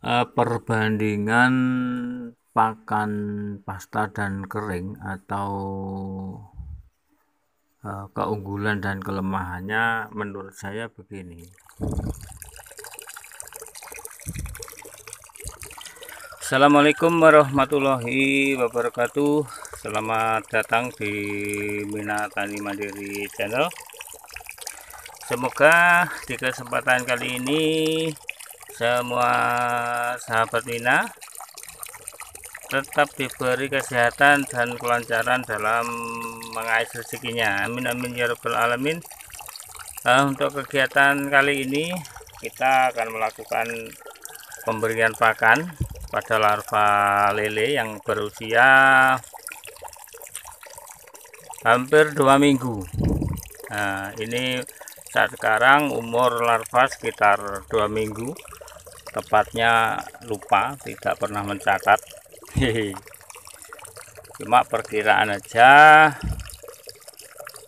Eh, perbandingan pakan pasta dan kering atau eh, keunggulan dan kelemahannya menurut saya begini Assalamualaikum warahmatullahi wabarakatuh Selamat datang di Mina Tani Mandiri Channel Semoga di kesempatan kali ini semua sahabat Mina tetap diberi kesehatan dan kelancaran dalam mengais rezekinya amin amin ya rabbal alamin nah, untuk kegiatan kali ini kita akan melakukan pemberian pakan pada larva lele yang berusia hampir dua minggu nah ini saat sekarang umur larva sekitar dua minggu tepatnya lupa tidak pernah mencatat cuma perkiraan aja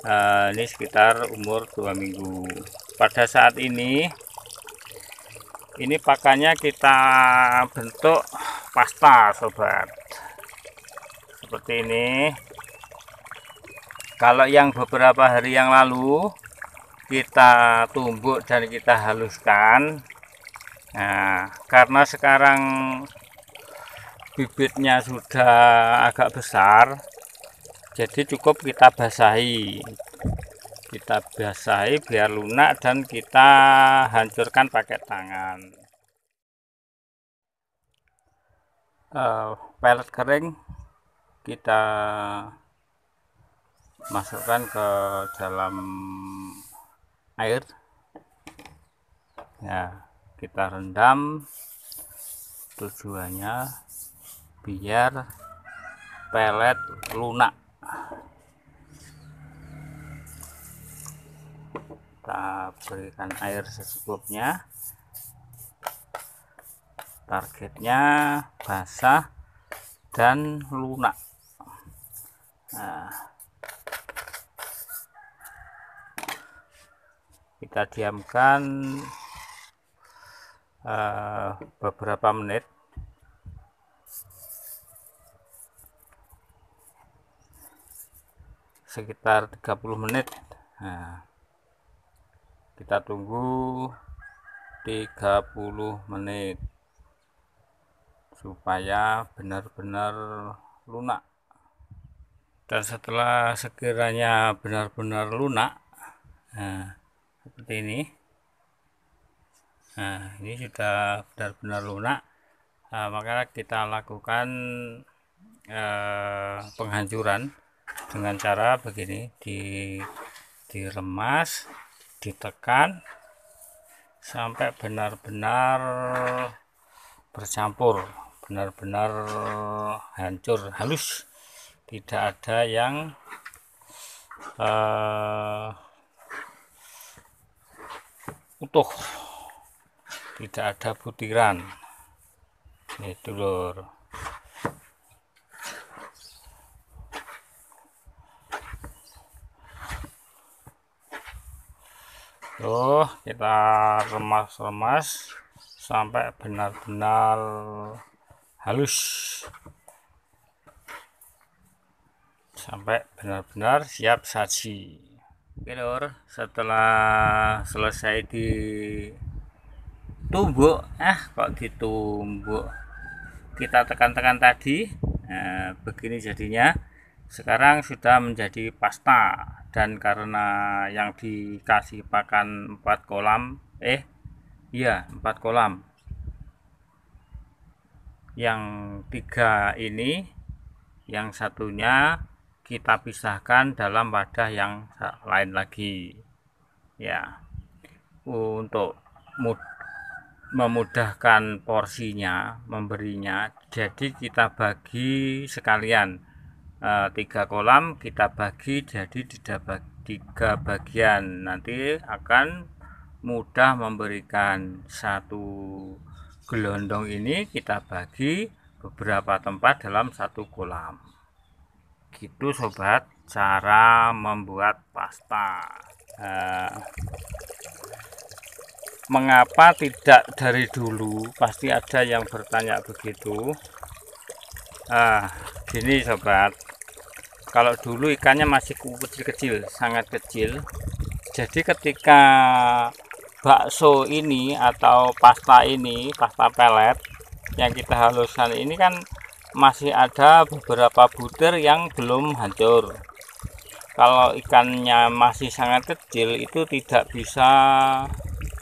uh, ini sekitar umur dua minggu pada saat ini ini pakannya kita bentuk pasta sobat seperti ini kalau yang beberapa hari yang lalu kita tumbuk dan kita haluskan Nah, karena sekarang bibitnya sudah agak besar, jadi cukup kita basahi. Kita basahi biar lunak dan kita hancurkan pakai tangan. Uh, pelet kering kita masukkan ke dalam air. Nah, kita rendam tujuannya biar pelet lunak kita berikan air secukupnya targetnya basah dan lunak nah, kita diamkan uh, beberapa menit sekitar 30 menit nah, kita tunggu 30 menit supaya benar-benar lunak dan setelah sekiranya benar-benar lunak nah, seperti ini nah ini sudah benar-benar lunak nah, maka kita lakukan eh, penghancuran dengan cara begini di diremas ditekan sampai benar-benar bercampur benar-benar hancur halus tidak ada yang eh, utuh tidak ada butiran ini telur. tuh kita remas-remas sampai benar-benar halus sampai benar-benar siap saji oke lor setelah selesai di tumbuk eh ah kok ditumbuk kita tekan-tekan tadi nah, begini jadinya sekarang sudah menjadi pasta dan karena yang dikasih pakan 4 kolam eh iya 4 kolam yang tiga ini yang satunya kita pisahkan dalam wadah yang lain lagi ya untuk mud memudahkan porsinya, memberinya. Jadi kita bagi sekalian e, tiga kolam kita bagi jadi tidak tiga bagian. Nanti akan mudah memberikan satu gelondong ini kita bagi beberapa tempat dalam satu kolam. Gitu sobat cara membuat pasta. E, mengapa tidak dari dulu pasti ada yang bertanya begitu ah gini sobat kalau dulu ikannya masih kecil-kecil sangat kecil jadi ketika bakso ini atau pasta ini pasta pelet yang kita haluskan ini kan masih ada beberapa butir yang belum hancur kalau ikannya masih sangat kecil itu tidak bisa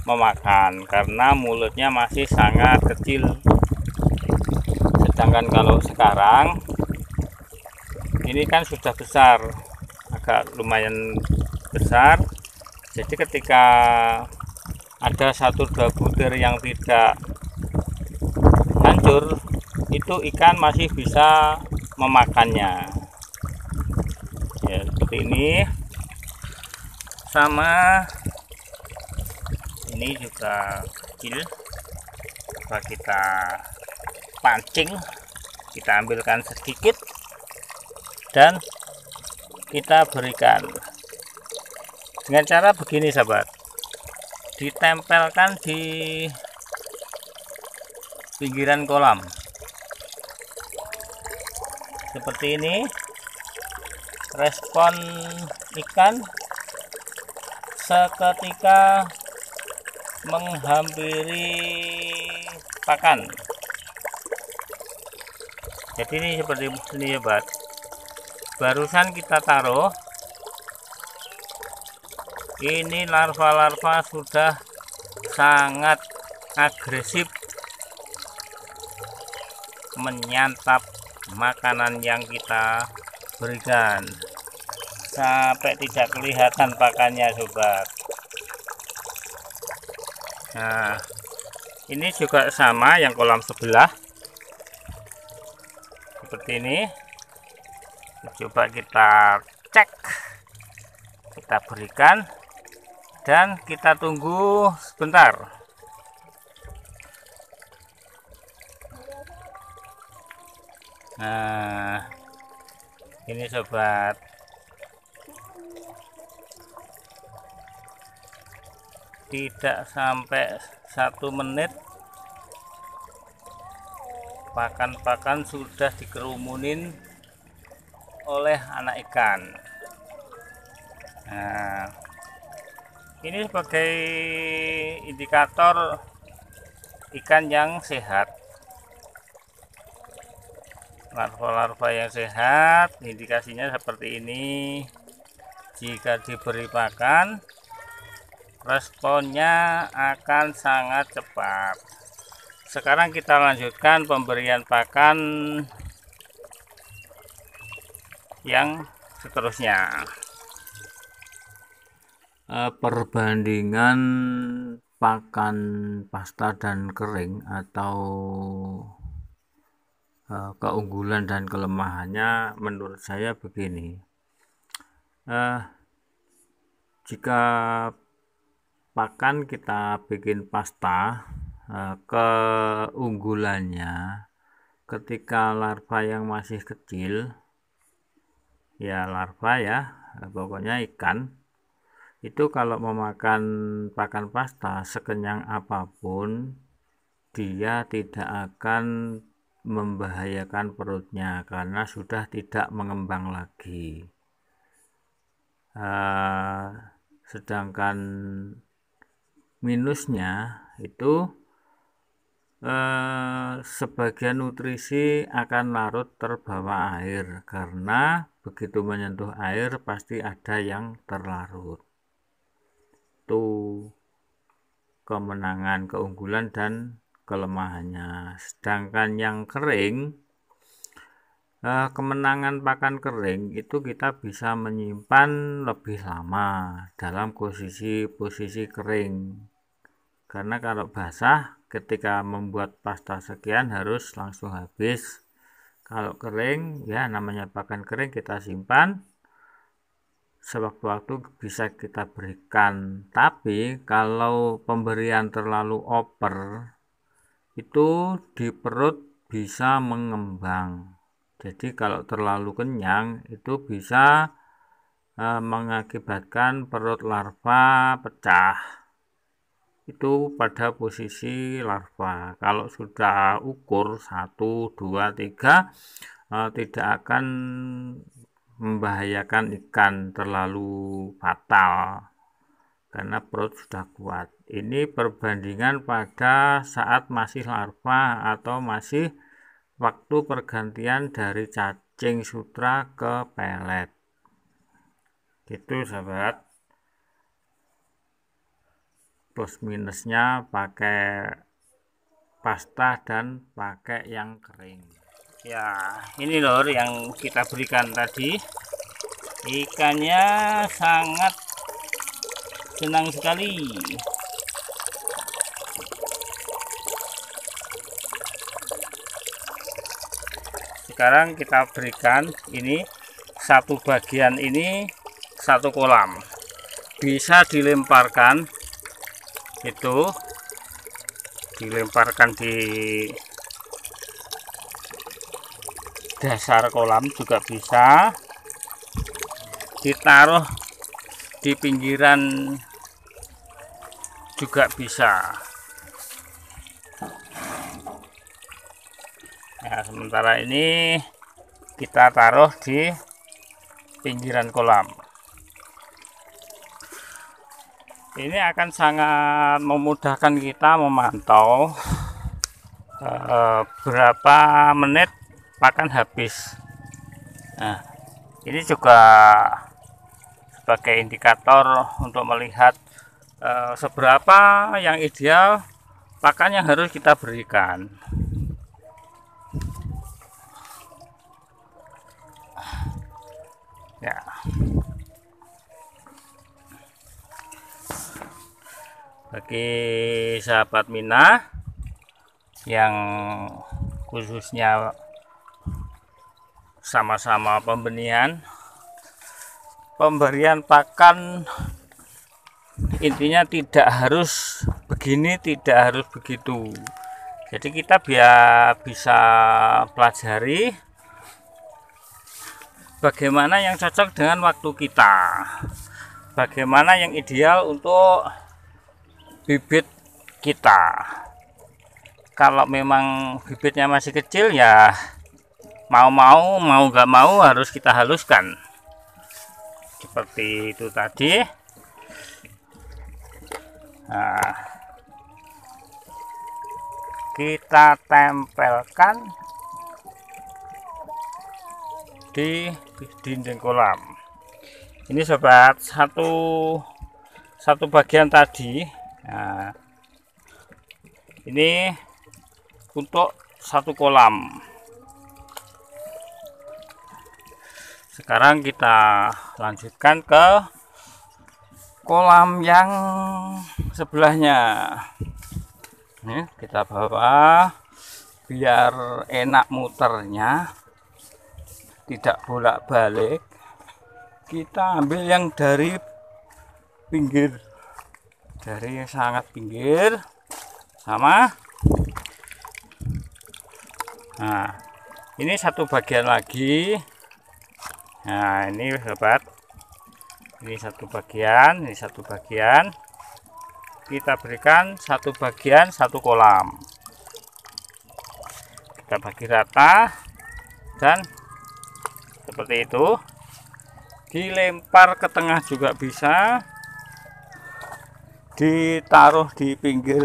memakan karena mulutnya masih sangat kecil sedangkan kalau sekarang ini kan sudah besar agak lumayan besar jadi ketika ada satu dua butir yang tidak hancur itu ikan masih bisa memakannya ya seperti ini sama ini juga kecil coba kita pancing kita ambilkan sedikit dan kita berikan dengan cara begini sahabat ditempelkan di pinggiran kolam seperti ini respon ikan seketika menghampiri pakan jadi ini seperti ini ya Bat. barusan kita taruh ini larva-larva sudah sangat agresif menyantap makanan yang kita berikan sampai tidak kelihatan pakannya sobat nah ini juga sama yang kolam sebelah seperti ini coba kita cek kita berikan dan kita tunggu sebentar nah ini sobat tidak sampai satu menit pakan-pakan sudah dikerumunin oleh anak ikan nah ini sebagai indikator ikan yang sehat larva-larva yang sehat indikasinya seperti ini jika diberi pakan responnya akan sangat cepat sekarang kita lanjutkan pemberian pakan yang seterusnya e, perbandingan pakan pasta dan kering atau e, keunggulan dan kelemahannya menurut saya begini eh, jika pakan kita bikin pasta eh, keunggulannya ketika larva yang masih kecil ya larva ya eh, pokoknya ikan itu kalau memakan pakan pasta sekenyang apapun dia tidak akan membahayakan perutnya karena sudah tidak mengembang lagi uh, sedangkan minusnya itu eh, sebagian nutrisi akan larut terbawa air karena begitu menyentuh air pasti ada yang terlarut itu kemenangan keunggulan dan kelemahannya sedangkan yang kering eh, kemenangan pakan kering itu kita bisa menyimpan lebih lama dalam posisi posisi kering karena kalau basah ketika membuat pasta sekian harus langsung habis kalau kering ya namanya pakan kering kita simpan sewaktu-waktu bisa kita berikan tapi kalau pemberian terlalu over itu di perut bisa mengembang jadi kalau terlalu kenyang itu bisa eh, mengakibatkan perut larva pecah itu pada posisi larva. Kalau sudah ukur satu, dua, tiga, eh, tidak akan membahayakan ikan terlalu fatal karena perut sudah kuat. Ini perbandingan pada saat masih larva atau masih waktu pergantian dari cacing sutra ke pelet. Itu sahabat plus minusnya pakai pasta dan pakai yang kering ya ini lor yang kita berikan tadi ikannya sangat senang sekali sekarang kita berikan ini satu bagian ini satu kolam bisa dilemparkan itu dilemparkan di dasar kolam juga bisa ditaruh di pinggiran juga bisa nah sementara ini kita taruh di pinggiran kolam ini akan sangat memudahkan kita memantau uh, berapa menit makan habis nah ini juga sebagai indikator untuk melihat uh, seberapa yang ideal pakan yang harus kita berikan bagi sahabat Mina yang khususnya sama-sama pembenihan pemberian pakan intinya tidak harus begini tidak harus begitu jadi kita biar bisa pelajari bagaimana yang cocok dengan waktu kita bagaimana yang ideal untuk bibit kita kalau memang bibitnya masih kecil ya mau-mau mau gak mau harus kita haluskan seperti itu tadi nah, kita tempelkan di dinding kolam ini sobat satu satu bagian tadi Nah, ini untuk satu kolam. Sekarang kita lanjutkan ke kolam yang sebelahnya. Ini kita bawa biar enak muternya tidak bolak-balik kita ambil yang dari pinggir dari yang sangat pinggir sama nah ini satu bagian lagi nah ini sobat ini satu bagian ini satu bagian kita berikan satu bagian satu kolam kita bagi rata dan seperti itu dilempar ke tengah juga bisa ditaruh di pinggir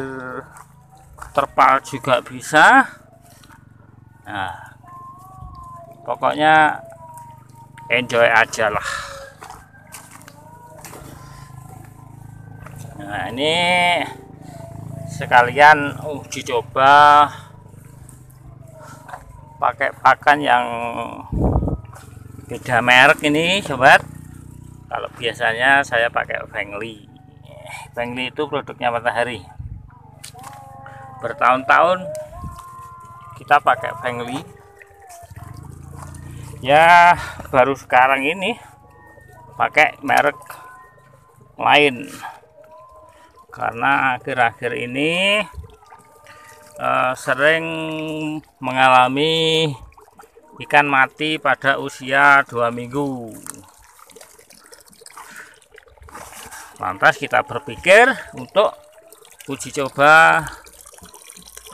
terpal juga bisa nah pokoknya enjoy aja lah nah ini sekalian uji coba pakai pakan yang beda merek ini sobat kalau biasanya saya pakai Fengli Bangli itu produknya matahari bertahun-tahun kita pakai Bangli ya baru sekarang ini pakai merek lain karena akhir-akhir ini eh, sering mengalami ikan mati pada usia dua minggu lantas kita berpikir untuk uji coba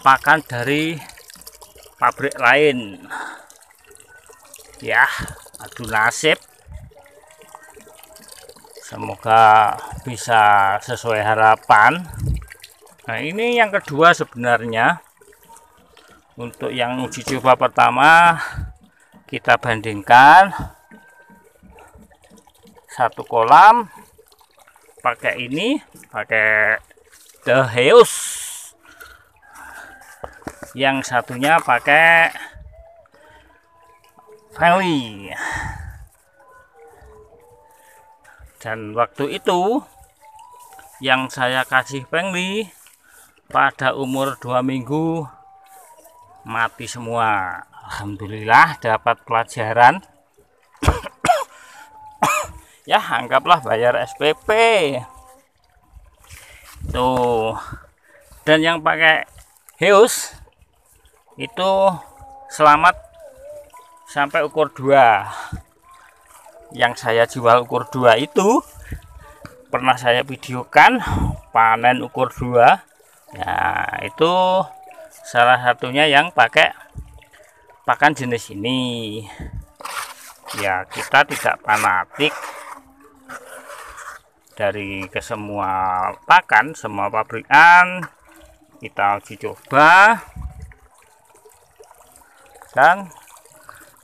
pakan dari pabrik lain ya aduh nasib semoga bisa sesuai harapan nah ini yang kedua sebenarnya untuk yang uji coba pertama kita bandingkan satu kolam pakai ini pakai the heus, yang satunya pakai Valley dan waktu itu yang saya kasih pengli pada umur dua minggu mati semua Alhamdulillah dapat pelajaran ya anggaplah bayar SPP tuh dan yang pakai heus itu selamat sampai ukur 2 yang saya jual ukur 2 itu pernah saya videokan panen ukur 2 ya itu salah satunya yang pakai pakan jenis ini ya kita tidak fanatik dari ke semua pakan semua pabrikan kita uji coba dan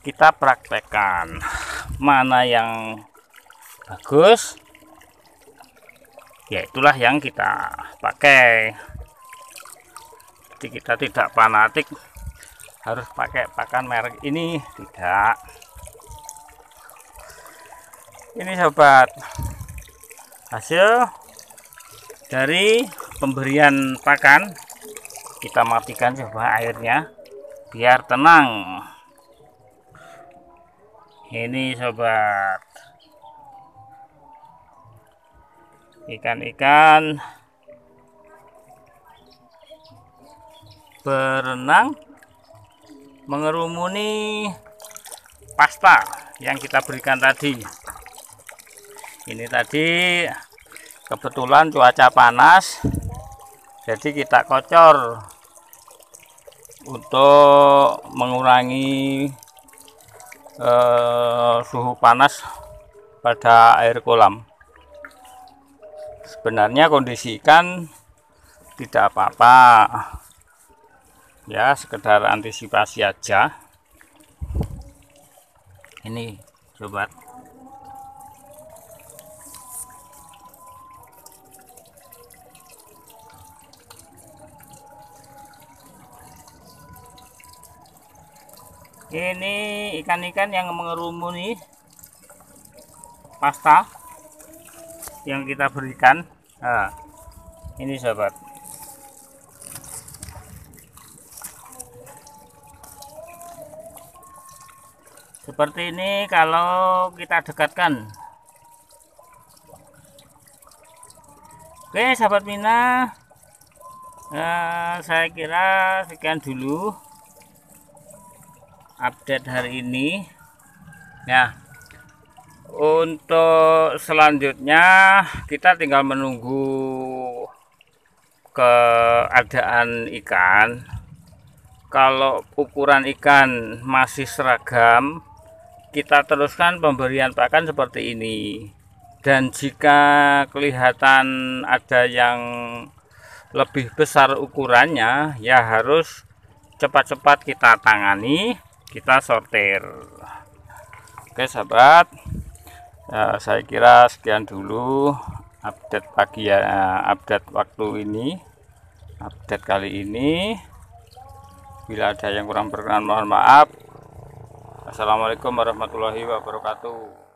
kita praktekkan mana yang bagus ya itulah yang kita pakai jadi kita tidak fanatik harus pakai pakan merek ini tidak ini sobat hasil dari pemberian pakan kita matikan coba airnya biar tenang ini sobat ikan-ikan berenang mengerumuni pasta yang kita berikan tadi ini tadi kebetulan cuaca panas jadi kita kocor untuk mengurangi eh, suhu panas pada air kolam sebenarnya kondisi ikan tidak apa-apa ya sekedar antisipasi aja ini sobat ini ikan-ikan yang mengerumuni pasta yang kita berikan nah, ini sahabat seperti ini kalau kita dekatkan oke sahabat mina eh, saya kira sekian dulu update hari ini ya untuk selanjutnya kita tinggal menunggu keadaan ikan kalau ukuran ikan masih seragam kita teruskan pemberian pakan seperti ini dan jika kelihatan ada yang lebih besar ukurannya ya harus cepat-cepat kita tangani kita sortir oke sahabat ya, saya kira sekian dulu update pagi ya update waktu ini update kali ini bila ada yang kurang berkenan mohon maaf Assalamualaikum warahmatullahi wabarakatuh